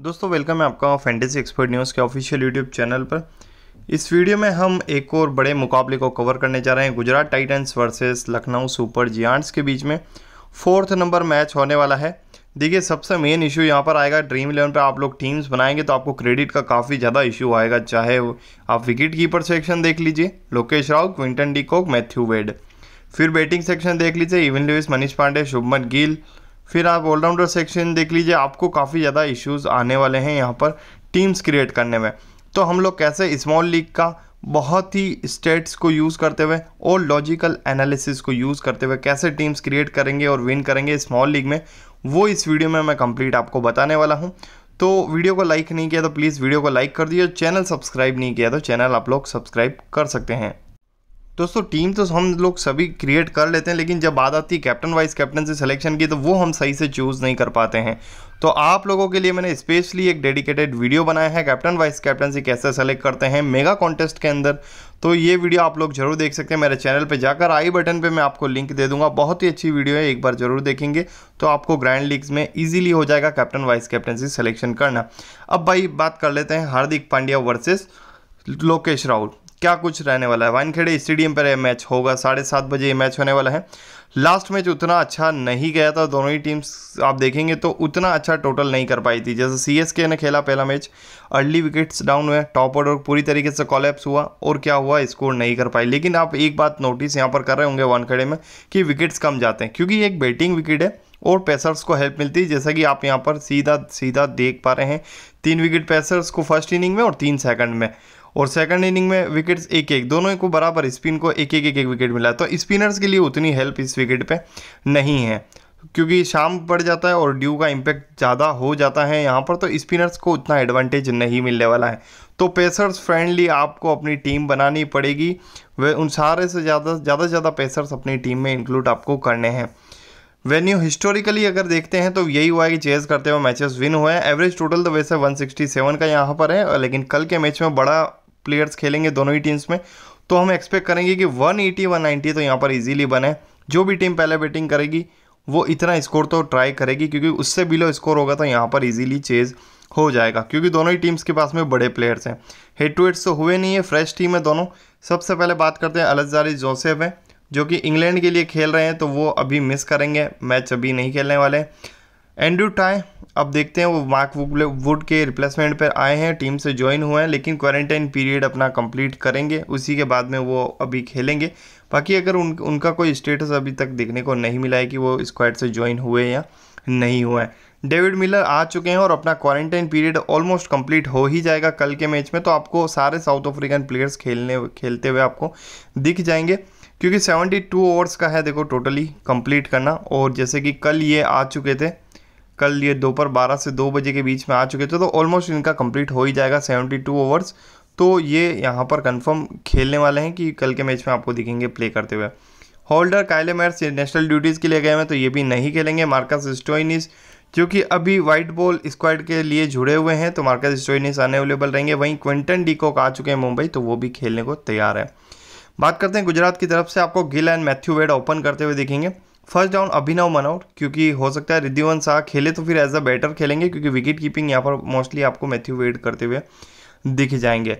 दोस्तों वेलकम है आपका फैंटेसी एक्सपर्ट न्यूज़ के ऑफिशियल यूट्यूब चैनल पर इस वीडियो में हम एक और बड़े मुकाबले को कवर करने जा रहे हैं Gujarat Titans versus Lucknow Super Giants के बीच में फोर्थ नंबर मैच होने वाला है देखिए सबसे मेन इशू यहाँ पर आएगा ड्रीम इलेवन पर आप लोग टीम्स बनाएंगे तो आपको क्रेडिट का काफ़ी ज़्यादा इशू आएगा चाहे आप विकेट कीपर सेक्शन देख लीजिए Lokesh Rao Quinton de Kock Matthew Wade फिर बैटिंग सेक्शन देख लीजिए इवन लुइस मनीष पांडे शुभमन गिल फिर आप ऑलराउंडर सेक्शन देख लीजिए आपको काफ़ी ज़्यादा इश्यूज आने वाले हैं यहाँ पर टीम्स क्रिएट करने में तो हम लोग कैसे स्मॉल लीग का बहुत ही स्टेट्स को यूज़ करते हुए और लॉजिकल एनालिसिस को यूज़ करते हुए कैसे टीम्स क्रिएट करेंगे और विन करेंगे स्मॉल लीग में वो इस वीडियो में मैं कंप्लीट आपको बताने वाला हूँ तो वीडियो को लाइक नहीं किया तो प्लीज़ वीडियो को लाइक कर दीजिए चैनल सब्सक्राइब नहीं किया तो चैनल आप लोग सब्सक्राइब कर सकते हैं दोस्तों टीम तो हम लोग सभी क्रिएट कर लेते हैं लेकिन जब बात आती है कैप्टन वाइस कैप्टन से सिलेक्शन की तो वो हम सही से चूज़ नहीं कर पाते हैं तो आप लोगों के लिए मैंने स्पेशली एक डेडिकेटेड वीडियो बनाया है कैप्टन वाइस कैप्टन से कैसे सेलेक्ट करते हैं मेगा कॉन्टेस्ट के अंदर तो ये वीडियो आप लोग जरूर देख सकते हैं मेरे चैनल पर जाकर आई बटन पर मैं आपको लिंक दे दूंगा बहुत ही अच्छी वीडियो है एक बार जरूर देखेंगे तो आपको ग्रैंड लीग्स में ईजिली हो जाएगा कैप्टन वाइस कैप्टनसी सिलेक्शन करना अब भाई बात कर लेते हैं हार्दिक पांड्या वर्सेज लोकेश राहुल क्या कुछ रहने वाला है वानखेड़े स्टेडियम पर यह मैच होगा साढ़े सात बजे ये मैच होने वाला है लास्ट मैच उतना अच्छा नहीं गया था दोनों ही टीम्स आप देखेंगे तो उतना अच्छा टोटल नहीं कर पाई थी जैसे सी एस के ने खेला पहला मैच अर्ली विकेट्स डाउन हुए टॉप ऑर्डर पूरी तरीके से कॉलेप्स हुआ और क्या हुआ स्कोर नहीं कर पाई लेकिन आप एक बात नोटिस यहाँ पर कर रहे होंगे वानखेड़े में कि विकेट्स कम जाते हैं क्योंकि एक बैटिंग विकेट है और पेसर्स को हेल्प मिलती है जैसा कि आप यहाँ पर सीधा सीधा देख पा रहे हैं तीन विकेट पेसर्स को फर्स्ट इनिंग में और तीन सेकंड में और सेकंड इनिंग में विकेट्स एक एक दोनों को बराबर स्पिन को एक एक एक एक विकेट मिला तो स्पिनर्स के लिए उतनी हेल्प इस विकेट पे नहीं है क्योंकि शाम पड़ जाता है और ड्यू का इम्पैक्ट ज़्यादा हो जाता है यहाँ पर तो स्पिनर्स को उतना एडवांटेज नहीं मिलने वाला है तो पेसर्स फ्रेंडली आपको अपनी टीम बनानी पड़ेगी वे उन सारे से ज़्यादा ज़्यादा से ज़्यादा पेसर्स अपनी टीम में इंक्लूड आपको करने हैं वेन्यू हिस्टोरिकली अगर देखते हैं तो यही हुआ है कि चेज करते हुए मैचेस विन हुए हैं एवरेज टोटल तो वैसे 167 का यहाँ पर है लेकिन कल के मैच में बड़ा प्लेयर्स खेलेंगे दोनों ही टीम्स में तो हम एक्सपेक्ट करेंगे कि 180 190 तो यहाँ पर इजीली बने जो भी टीम पहले बैटिंग करेगी वो इतना स्कोर तो ट्राई करेगी क्योंकि उससे बिलो स्कोर होगा तो यहाँ पर इजीली चेज़ हो जाएगा क्योंकि दोनों ही टीम्स के पास में बड़े प्लेयर्स हैं हेड टू हेड्स तो हुए नहीं है फ्रेश टीम है दोनों सबसे पहले बात करते हैं अलजारी जोसेफ हैं जो कि इंग्लैंड के लिए खेल रहे हैं तो वो अभी मिस करेंगे मैच अभी नहीं खेलने वाले एंड्रू टाई अब देखते हैं वो मार्क वुड के रिप्लेसमेंट पर आए हैं टीम से ज्वाइन हुए हैं लेकिन क्वारंटाइन पीरियड अपना कंप्लीट करेंगे उसी के बाद में वो अभी खेलेंगे बाकी अगर उन उनका कोई स्टेटस अभी तक देखने को नहीं मिला है कि वो स्क्वाड से ज्वाइन हुए या नहीं हुए हैं डेविड मिलर आ चुके हैं और अपना क्वारंटाइन पीरियड ऑलमोस्ट कंप्लीट हो ही जाएगा कल के मैच में तो आपको सारे साउथ अफ्रीकन प्लेयर्स खेलने खेलते हुए आपको दिख जाएंगे क्योंकि 72 ओवर्स का है देखो टोटली कंप्लीट करना और जैसे कि कल ये आ चुके थे कल ये दोपहर बारह से दो बजे के बीच में आ चुके थे तो ऑलमोस्ट इनका कंप्लीट हो ही जाएगा सेवेंटी टू ओवर्स तो ये यहाँ पर कंफर्म खेलने वाले हैं कि कल के मैच में आपको दिखेंगे प्ले करते हुए होल्डर कायले मैर्स नेशनल ड्यूटीज़ के लिए गए हैं तो ये भी नहीं खेलेंगे मार्कस स्टोइनिस जो कि अभी वाइट बॉल स्क्वाड के लिए जुड़े हुए हैं तो मार्कस स्टोइनिस अवेलेबल रहेंगे वहीं क्विंटन डीकॉक आ चुके हैं मुंबई तो वो भी खेलने को तैयार है बात करते हैं गुजरात की तरफ से आपको Gill and Matthew Wade open करते हुए दिखेंगे फर्स्ट डाउन अभिनव मनौट क्योंकि हो सकता है रिद्धिवन शाह खेले तो फिर एज अ बैटर खेलेंगे क्योंकि विकेट कीपिंग यहाँ पर मोस्टली आपको मैथ्यू वेड करते हुए दिख जाएंगे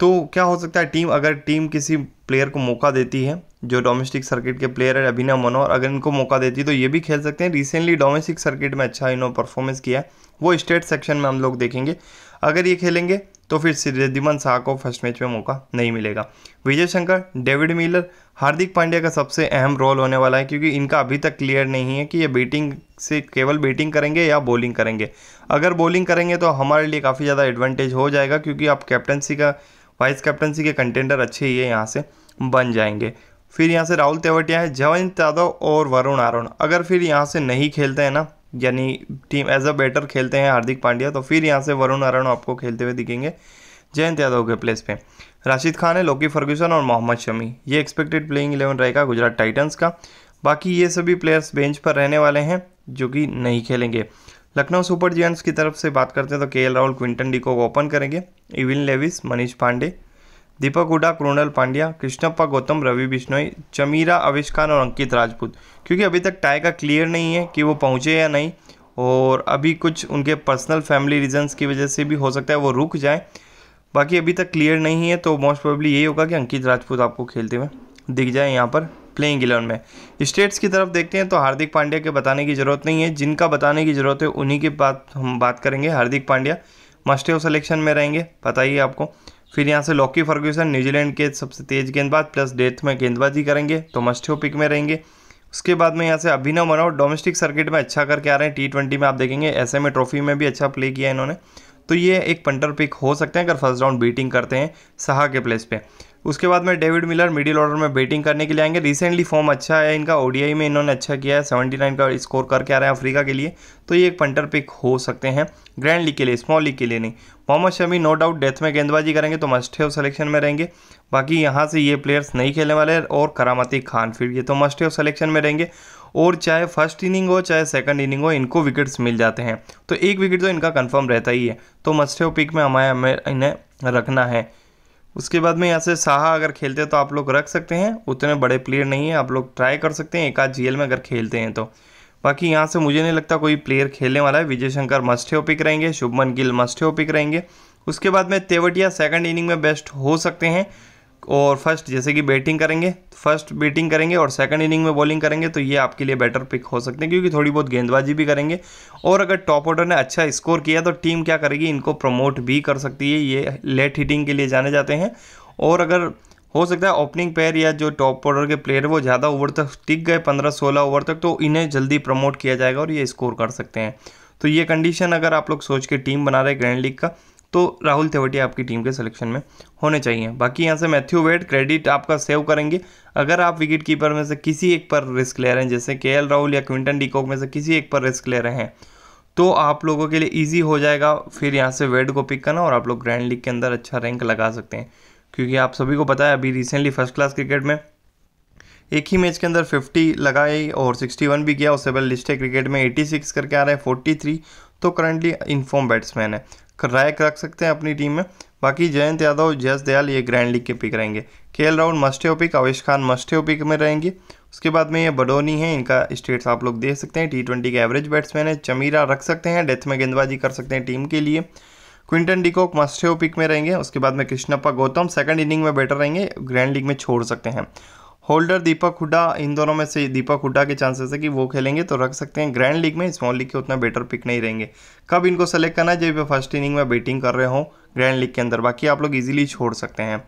तो क्या हो सकता है टीम अगर टीम किसी प्लेयर को मौका देती है जो डोमेस्टिक सर्किट के प्लेयर है अभिनव मनोहर अगर इनको मौका देती है तो ये भी खेल सकते हैं रिसेंटली डोमेस्टिक सर्किट में अच्छा इन्होंने परफॉर्मेंस किया है वो स्टेट सेक्शन में हम लोग देखेंगे अगर ये खेलेंगे तो फिर सिद्धिमन शाह को फर्स्ट मैच में मौका नहीं मिलेगा विजय शंकर डेविड मिलर हार्दिक पांड्या का सबसे अहम रोल होने वाला है क्योंकि इनका अभी तक क्लियर नहीं है कि ये बैटिंग से केवल बैटिंग करेंगे या बॉलिंग करेंगे अगर बॉलिंग करेंगे तो हमारे लिए काफ़ी ज़्यादा एडवांटेज हो जाएगा क्योंकि आप कैप्टनसी का वाइस कैप्टनसी के कंटेंडर अच्छे ही है यहाँ से बन जाएंगे फिर यहाँ से राहुल तेवटिया है जवंत यादव और वरुण आरोन अगर फिर यहाँ से नहीं खेलते हैं ना यानी टीम एज अ बैटर खेलते हैं हार्दिक पांड्या तो फिर यहाँ से वरुण अरुण आपको खेलते हुए दिखेंगे जयंत यादव के प्लेस पे राशिद खान है लोकी फर्ग्यूसन और मोहम्मद शमी ये एक्सपेक्टेड प्लेइंग इलेवन रहेगा गुजरात टाइटन्स का बाकी ये सभी प्लेयर्स बेंच पर रहने वाले हैं जो कि नहीं खेलेंगे लखनऊ सुपर जॉन्स की तरफ से बात करते हैं तो के राहुल क्विंटन डी को ओपन करेंगे इविन लेविस मनीष पांडे दीपक हुडा क्रोनल पांड्या कृष्णप्पा गौतम रवि बिश्नोई चमीरा अविश खान और अंकित राजपूत क्योंकि अभी तक टाई का क्लियर नहीं है कि वो पहुँचे या नहीं और अभी कुछ उनके पर्सनल फैमिली रीजंस की वजह से भी हो सकता है वो रुक जाए बाकी अभी तक क्लियर नहीं है तो मोस्ट प्रोबली यही होगा कि अंकित राजपूत आपको खेलते हुए दिख जाए यहाँ पर प्लेइंग इलेवन में स्टेट्स की तरफ देखते हैं तो हार्दिक पांड्या के बताने की ज़रूरत नहीं है जिनका बताने की ज़रूरत है उन्हीं की बात हम बात करेंगे हार्दिक पांड्या मस्ट सेलेक्शन में रहेंगे बताइए आपको फिर यहाँ से लॉकी फर्ग्यूसन न्यूजीलैंड के सबसे तेज गेंदबाज प्लस डेथ में गेंदबाजी करेंगे तो मस्टियो पिक में रहेंगे उसके बाद में यहाँ से अभिनव मनोहर डोमेस्टिक सर्किट में अच्छा करके आ रहे हैं टी ट्वेंटी में आप देखेंगे ऐसे में ट्रॉफी में भी अच्छा प्ले किया इन्होंने तो ये एक पंटर पिक हो सकते हैं अगर फर्स्ट राउंड बीटिंग करते हैं सहा के प्लेस पे उसके बाद में डेविड मिलर मिडिल ऑर्डर में बैटिंग करने के लिए आएंगे रिसेंटली फॉर्म अच्छा है इनका ओडीआई में इन्होंने अच्छा किया है सेवेंटी नाइन का स्कोर करके आ रहे हैं अफ्रीका के लिए तो ये एक पंटर पिक हो सकते हैं ग्रैंड लीग के लिए स्मॉल लीग के लिए नहीं Mohammed Shami no doubt death में गेंदबाजी करेंगे तो मस्टेव सलेक्शन में रहेंगे बाकी यहाँ से ये प्लेयर्स नहीं खेलने वाले और करामती खान फिर ये तो मस्टेव सलेक्शन में रहेंगे और चाहे फर्स्ट इनिंग हो चाहे सेकंड इनिंग हो इनको विकेट्स मिल जाते हैं तो एक विकेट तो इनका कंफर्म रहता ही है तो मस्टेव पिक में हमारे हमें इन्हें रखना है उसके बाद में यहाँ से साहा अगर खेलते हैं तो आप लोग रख सकते हैं उतने बड़े प्लेयर नहीं है आप लोग ट्राई कर सकते हैं एक आध जी में अगर खेलते हैं तो बाकी यहाँ से मुझे नहीं लगता कोई प्लेयर खेलने वाला है विजय शंकर मस्ठे पिक रहेंगे शुभमन गिल मस्ठे पिक रहेंगे उसके बाद में तेवटिया सेकंड इनिंग में बेस्ट हो सकते हैं और फर्स्ट जैसे कि बैटिंग करेंगे फर्स्ट बैटिंग करेंगे और सेकंड इनिंग में बॉलिंग करेंगे तो ये आपके लिए बेटर पिक हो सकते हैं क्योंकि थोड़ी बहुत गेंदबाजी भी करेंगे और अगर टॉप ऑर्डर ने अच्छा स्कोर किया तो टीम क्या करेगी इनको प्रमोट भी कर सकती है ये लेट हिटिंग के लिए जाने जाते हैं और अगर हो सकता है ओपनिंग पेयर या जो टॉप ऑर्डर के प्लेयर वो ज़्यादा ओवर तक टिक गए पंद्रह सोलह ओवर तक तो इन्हें जल्दी प्रमोट किया जाएगा और ये स्कोर कर सकते हैं तो ये कंडीशन अगर आप लोग सोच के टीम बना रहे ग्रैंड लीग का तो राहुल तेवटिया आपकी टीम के सिलेक्शन में होने चाहिए बाकी यहाँ से मैथ्यू वेट क्रेडिट आपका सेव करेंगे अगर आप विकेट कीपर में से किसी एक पर रिस्क ले रहे हैं जैसे के राहुल या क्विंटन डीकॉक में से किसी एक पर रिस्क ले रहे हैं तो आप लोगों के लिए ईजी हो जाएगा फिर यहाँ से वेड को पिक करना और आप लोग ग्रैंड लीग के अंदर अच्छा रैंक लगा सकते हैं क्योंकि आप सभी को पता है अभी रिसेंटली फर्स्ट क्लास क्रिकेट में एक ही मैच के अंदर 50 लगाए और 61 भी किया उससे पहले लिस्ट क्रिकेट में 86 करके आ रहे हैं 43 तो करंटली इनफॉर्म बैट्समैन है रायक रख सकते हैं अपनी टीम में बाकी जयंत यादव जयस दयाल ये ग्रैंड लीग के पिक रहेंगे K L Rahul must pick Avesh Khan must pick में रहेंगे उसके बाद में ये बडोनी है इनका स्टेट्स आप लोग देख सकते हैं टी ट्वेंटी के एवरेज बैट्समैन है चमीरा रख सकते हैं डेथ में गेंदबाजी कर सकते हैं टीम के लिए क्विंटन डिकोक मस्टेओ पिक में रहेंगे उसके बाद में कृष्णप्पा गौतम सेकंड इनिंग में बेटर रहेंगे ग्रैंड लीग में छोड़ सकते हैं होल्डर दीपक हुडा इन दोनों में से दीपक हुडा के चांसेस है कि वो खेलेंगे तो रख सकते हैं ग्रैंड लीग में स्मॉल लीग के उतना बेटर पिक नहीं रहेंगे कब इनको सेलेक्ट करना है जब फर्स्ट इनिंग में बैटिंग कर रहे हो ग्रैंड लीग के अंदर बाकी आप लोग इजीली छोड़ सकते हैं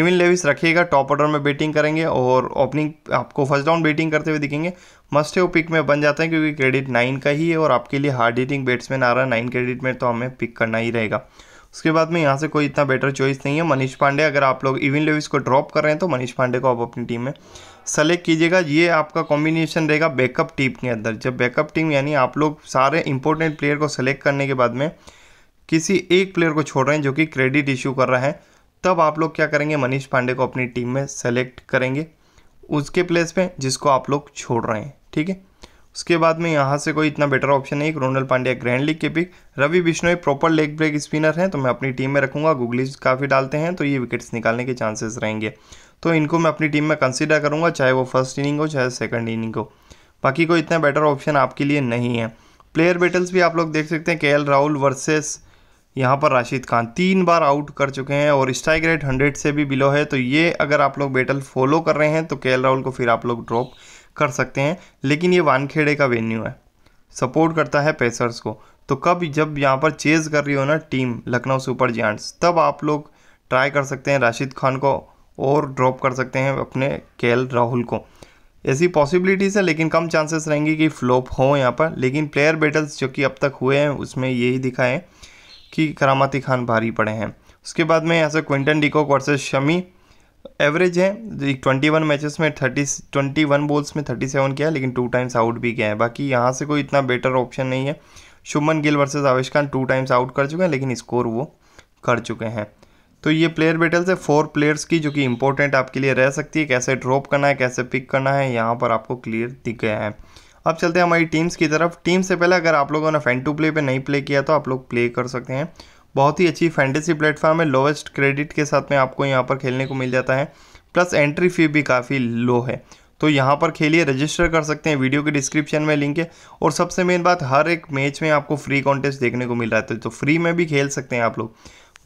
इविन लेविस रखिएगा टॉप ऑर्डर में बैटिंग करेंगे और ओपनिंग आपको फर्स्ट डाउन बैटिंग करते हुए दिखेंगे मस्ट है वो पिक में बन जाते हैं क्योंकि क्रेडिट नाइन का ही है और आपके लिए हार्ड हिटिंग बैट्समैन आ रहा है नाइन क्रेडिट में तो हमें पिक करना ही रहेगा उसके बाद में यहाँ से कोई इतना बेटर चॉइस नहीं है मनीष पांडे अगर आप लोग इविन लेविस को ड्रॉप कर रहे हैं तो मनीष पांडे को आप अपनी टीम में सेलेक्ट कीजिएगा ये आपका कॉम्बिनेशन रहेगा बैकअप टीम के अंदर जब बैकअप टीम यानी आप लोग सारे इंपॉर्टेंट प्लेयर को सेलेक्ट करने के बाद में किसी एक प्लेयर को छोड़ रहे हैं जो कि क्रेडिट इश्यू कर रहा है तब आप लोग क्या करेंगे मनीष पांडे को अपनी टीम में सेलेक्ट करेंगे उसके प्लेस पे जिसको आप लोग छोड़ रहे हैं ठीक है उसके बाद में यहाँ से कोई इतना बेटर ऑप्शन नहीं रोनल पांड्या ग्रैंड लीग के pick Ravi Bishnoi proper leg break spinner हैं तो मैं अपनी टीम में रखूँगा गुगलीज काफ़ी डालते हैं तो ये विकेट्स निकालने के चांसेस रहेंगे तो इनको मैं अपनी टीम में कंसिडर करूँगा चाहे वो फर्स्ट इनिंग हो चाहे सेकेंड इनिंग हो बाकी कोई इतना बेटर ऑप्शन आपके लिए नहीं है प्लेयर बेटल्स भी आप लोग देख सकते हैं के राहुल वर्सेस यहाँ पर राशिद खान तीन बार आउट कर चुके हैं और स्ट्राइक रेट हंड्रेड से भी बिलो है तो ये अगर आप लोग बैटल फॉलो कर रहे हैं तो के राहुल को फिर आप लोग ड्रॉप कर सकते हैं लेकिन ये वानखेड़े का वेन्यू है सपोर्ट करता है पेसर्स को तो कब जब यहाँ पर चेज कर रही हो ना टीम लखनऊ सुपर जैंट्स तब आप लोग ट्राई कर सकते हैं राशिद खान को और ड्रॉप कर सकते हैं अपने के राहुल को ऐसी पॉसिबिलिटीज़ है लेकिन कम चांसेस रहेंगे कि फ्लॉप हो यहाँ पर लेकिन प्लेयर बैटल्स जो कि अब तक हुए हैं उसमें यही दिखाएँ कि करामती खान भारी पड़े हैं उसके बाद में यहाँ से Quinton de Kock versus Shami average है ट्वेंटी वन मैचेस में थर्टी ट्वेंटी वन बॉल्स में थर्टी सेवन किया है लेकिन टू टाइम्स आउट भी किया है बाकी यहाँ से कोई इतना बेटर ऑप्शन नहीं है शुभमन गिल वर्सेज आवेश खान टू टाइम्स आउट कर चुके हैं लेकिन स्कोर वो कर चुके हैं तो ये प्लेयर बेटल से फोर प्लेयर्स की जो कि इंपॉर्टेंट आपके लिए रह सकती है कैसे ड्रॉप करना है कैसे पिक करना है यहाँ पर आपको क्लियर दिख गया है अब चलते हैं हमारी टीम्स की तरफ टीम से पहले अगर आप लोगों ने फैन टू प्ले पे नहीं प्ले किया तो आप लोग प्ले कर सकते हैं बहुत ही अच्छी फैंटेसी प्लेटफॉर्म है लोवेस्ट क्रेडिट के साथ में आपको यहाँ पर खेलने को मिल जाता है प्लस एंट्री फी भी काफ़ी लो है तो यहाँ पर खेलिए रजिस्टर कर सकते हैं वीडियो के डिस्क्रिप्शन में लिंक है और सबसे मेन बात हर एक मैच में आपको फ्री कॉन्टेस्ट देखने को मिल रहा है तो फ्री तो में भी खेल सकते हैं आप लोग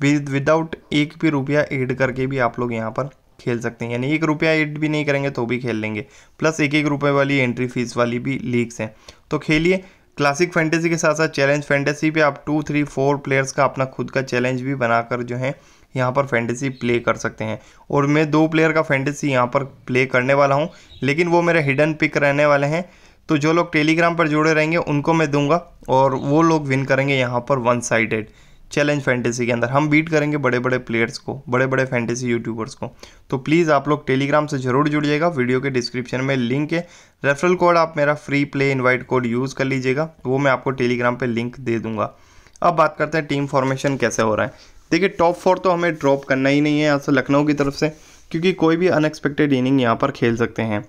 विद विदाउट एक भी रुपया एड करके भी आप लोग यहाँ पर खेल सकते हैं यानी एक रुपया एड भी नहीं करेंगे तो भी खेल लेंगे प्लस एक एक रुपये वाली एंट्री फीस वाली भी लीग्स हैं तो खेलिए क्लासिक फैंटेसी के साथ साथ चैलेंज फैंटेसी पे आप टू थ्री फोर प्लेयर्स का अपना खुद का चैलेंज भी बनाकर जो है यहाँ पर फैंटेसी प्ले कर सकते हैं और मैं दो प्लेयर का फैंटेसी यहाँ पर प्ले करने वाला हूँ लेकिन वो मेरे हिडन पिक रहने वाले हैं तो जो लोग टेलीग्राम पर जुड़े रहेंगे उनको मैं दूंगा और वो लोग विन करेंगे यहाँ पर वन साइडेड चैलेंज फैंटेसी के अंदर हम बीट करेंगे बड़े बड़े प्लेयर्स को बड़े बड़े फैंटेसी यूट्यूबर्स को तो प्लीज़ आप लोग टेलीग्राम से जरूर जुड़िएगा वीडियो के डिस्क्रिप्शन में लिंक है रेफरल कोड आप मेरा free play invite code use कर लीजिएगा वो मैं आपको टेलीग्राम पर लिंक दे दूंगा अब बात करते हैं टीम फॉर्मेशन कैसे हो रहा है देखिए टॉप फोर तो हमें ड्रॉप करना ही नहीं है यहाँ से लखनऊ की तरफ से क्योंकि कोई भी अनएक्सपेक्टेड इनिंग यहाँ पर खेल सकते हैं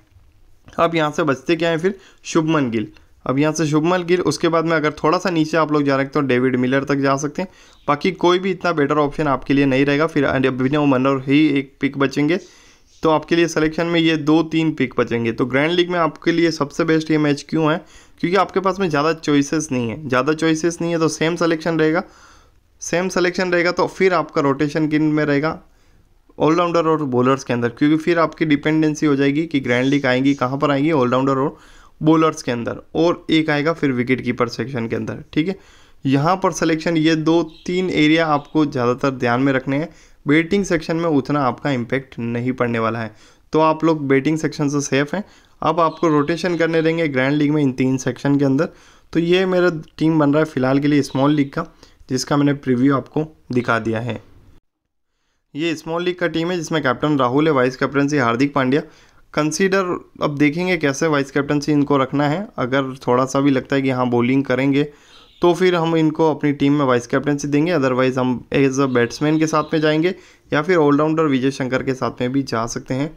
अब यहाँ से बचते क्या हैं फिर शुभमन गिल अब यहाँ से शुभमल गिर उसके बाद में अगर थोड़ा सा नीचे आप लोग जा रहे तो डेविड मिलर तक जा सकते हैं बाकी कोई भी इतना बेटर ऑप्शन आपके लिए नहीं रहेगा फिर अभिनव मनोर ही एक पिक बचेंगे तो आपके लिए सलेक्शन में ये दो तीन पिक बचेंगे तो ग्रैंड लीग में आपके लिए सबसे बेस्ट ये मैच क्यों है क्योंकि आपके पास में ज़्यादा चॉइसेस नहीं है ज़्यादा चॉइसेस नहीं है तो सेम सिलेक्शन रहेगा सेम सिलेक्शन रहेगा तो फिर आपका रोटेशन किन में रहेगा ऑलराउंडर और बॉलर्स के अंदर क्योंकि फिर आपकी डिपेंडेंसी हो जाएगी कि ग्रैंड लीग आएंगी कहाँ पर आएंगी ऑलराउंडर और बॉलर्स के अंदर और एक आएगा फिर विकेट कीपर सेक्शन के अंदर ठीक है यहाँ पर सिलेक्शन ये दो तीन एरिया आपको ज़्यादातर ध्यान में रखने हैं बैटिंग सेक्शन में उतना आपका इम्पैक्ट नहीं पड़ने वाला है तो आप लोग बैटिंग सेक्शन से सेफ़ हैं अब आपको रोटेशन करने देंगे ग्रैंड लीग में इन तीन सेक्शन के अंदर तो ये मेरा टीम बन रहा है फ़िलहाल के लिए स्मॉल लीग का जिसका मैंने प्रिव्यू आपको दिखा दिया है ये स्मॉल लीग का टीम है जिसमें कैप्टन राहुल है vice captaincy Hardik Pandya consider अब देखेंगे कैसे वाइस कैप्टनसी इनको रखना है अगर थोड़ा सा भी लगता है कि हाँ बॉलिंग करेंगे तो फिर हम इनको अपनी टीम में वाइस कैप्टनसी देंगे अदरवाइज हम एज अ बैट्समैन के साथ में जाएंगे या फिर ऑलराउंडर विजय शंकर के साथ में भी जा सकते हैं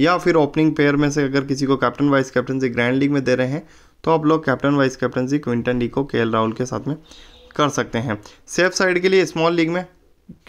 या फिर ओपनिंग पेयर में से अगर किसी को captain vice captaincy grand league में दे रहे हैं तो आप लोग captain vice captaincy Quinton de को के राहुल के साथ में कर सकते हैं सेफ साइड के लिए स्मॉल लीग में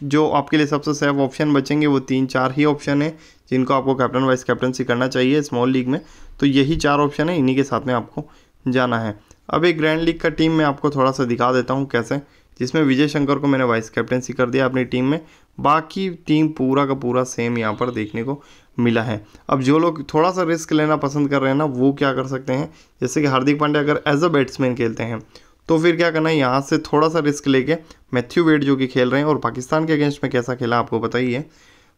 जो आपके लिए सबसे सेफ ऑप्शन बचेंगे वो तीन चार ही ऑप्शन है जिनको आपको कैप्टन वाइस कैप्टनसी करना चाहिए स्मॉल लीग में तो यही चार ऑप्शन है इन्हीं के साथ में आपको जाना है अब एक ग्रैंड लीग का टीम मैं आपको थोड़ा सा दिखा देता हूँ कैसे जिसमें विजय शंकर को मैंने वाइस कैप्टनसी कर दिया अपनी टीम में बाकी टीम पूरा का पूरा सेम यहाँ पर देखने को मिला है अब जो लोग थोड़ा सा रिस्क लेना पसंद कर रहे हैं ना वो क्या कर सकते हैं जैसे कि हार्दिक पांड्या अगर एज अ बैट्समैन खेलते हैं तो फिर क्या करना है यहाँ से थोड़ा सा रिस्क लेके मैथ्यू वेड जो कि खेल रहे हैं और पाकिस्तान के अगेंस्ट में कैसा खेला आपको बताइए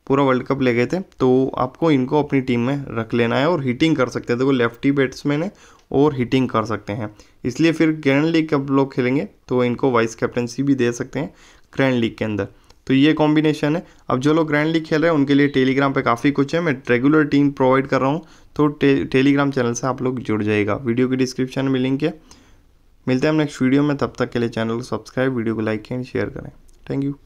पूरा वर्ल्ड कप ले गए थे तो आपको इनको अपनी टीम में रख लेना है और हिटिंग कर सकते हैं देखो लेफ्टी बैट्समैन है और हिटिंग कर सकते हैं इसलिए फिर ग्रैंड लीग कब लोग खेलेंगे तो इनको वाइस कैप्टनसी भी दे सकते हैं ग्रैंड लीग के अंदर तो ये कॉम्बिनेशन है अब जो लोग ग्रैंड लीग खेल रहे हैं उनके लिए टेलीग्राम पे काफ़ी कुछ है मैं रेगुलर टीम प्रोवाइड कर रहा हूँ तो टे, टेलीग्राम चैनल से आप लोग जुड़ जाएगा वीडियो की डिस्क्रिप्शन में लिंक है मिलते हैं हम नेक्स्ट वीडियो में तब तक के लिए चैनल को सब्सक्राइब वीडियो को लाइक एंड शेयर करें थैंक यू